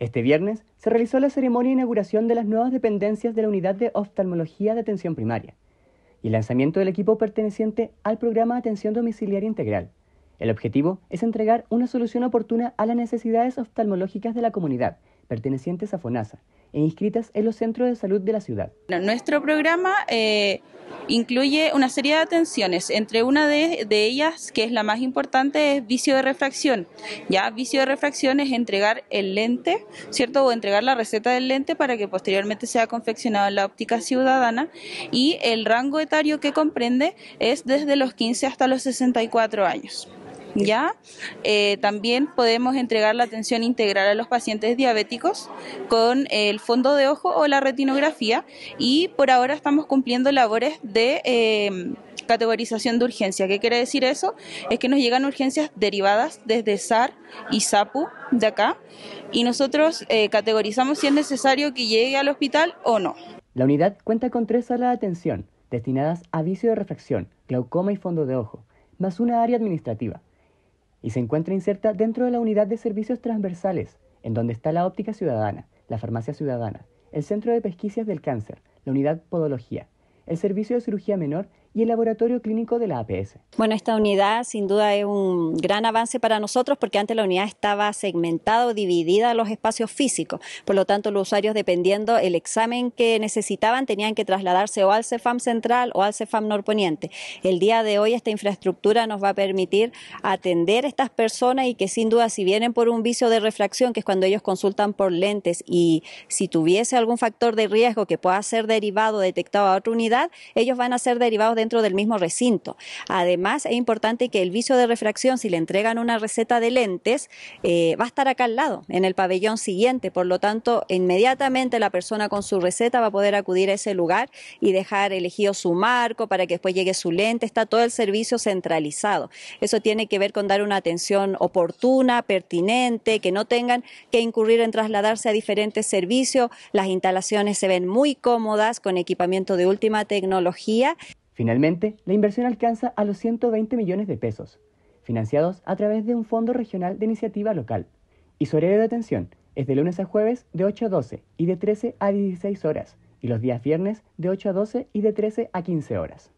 Este viernes se realizó la ceremonia de inauguración de las nuevas dependencias de la Unidad de Oftalmología de Atención Primaria y el lanzamiento del equipo perteneciente al programa de Atención Domiciliaria Integral. El objetivo es entregar una solución oportuna a las necesidades oftalmológicas de la comunidad, pertenecientes a FONASA e inscritas en los centros de salud de la ciudad. nuestro programa eh, Incluye una serie de atenciones, entre una de, ellas, que es la más importante, es vicio de refracción. Ya, vicio de refracción es entregar el lente, ¿cierto? O entregar la receta del lente para que posteriormente sea confeccionado en la óptica ciudadana. Y el rango etario que comprende es desde los 15 hasta los 64 años. ¿ya? Eh, también podemos entregar la atención integral a los pacientes diabéticos con el fondo de ojo o la retinografía y por ahora estamos cumpliendo labores de... Em, categorización de urgencia. ¿Qué quiere decir eso? Es que nos llegan urgencias derivadas desde SAR y SAPU de acá y nosotros eh, categorizamos si es necesario que llegue al hospital o no. La unidad cuenta con tres salas de atención destinadas a vicio de refracción, glaucoma y fondo de ojo, más una área administrativa y se encuentra inserta dentro de la unidad de servicios transversales, en donde está la óptica ciudadana, la farmacia ciudadana, el centro de pesquisas del cáncer, la unidad podología, el servicio de cirugía menor y el laboratorio clínico de la APS. Bueno, esta unidad sin duda es un gran avance para nosotros porque antes la unidad estaba segmentada o dividida a los espacios físicos. Por lo tanto, los usuarios, dependiendo el examen que necesitaban, tenían que trasladarse o al CEFAM Central o al CEFAM Norponiente. El día de hoy esta infraestructura nos va a permitir atender a estas personas y que sin duda si vienen por un vicio de refracción, que es cuando ellos consultan por lentes y si tuviese algún factor de riesgo que pueda ser derivado, o detectado a otra unidad, ellos van a ser derivados de dentro del mismo recinto. Además, es importante que el vicio de refracción, si le entregan una receta de lentes, eh, va a estar acá al lado, en el pabellón siguiente. Por lo tanto, inmediatamente la persona con su receta va a poder acudir a ese lugar y dejar elegido su marco para que después llegue su lente. Está todo el servicio centralizado. Eso tiene que ver con dar una atención oportuna, pertinente, que no tengan que incurrir en trasladarse a diferentes servicios. Las instalaciones se ven muy cómodas con equipamiento de última tecnología. Finalmente, la inversión alcanza a los 120 millones de pesos, financiados a través de un Fondo Regional de Iniciativa Local, y su horario de atención es de lunes a jueves de 8 a 12 y de 13 a 16 horas, y los días viernes de 8 a 12 y de 13 a 15 horas.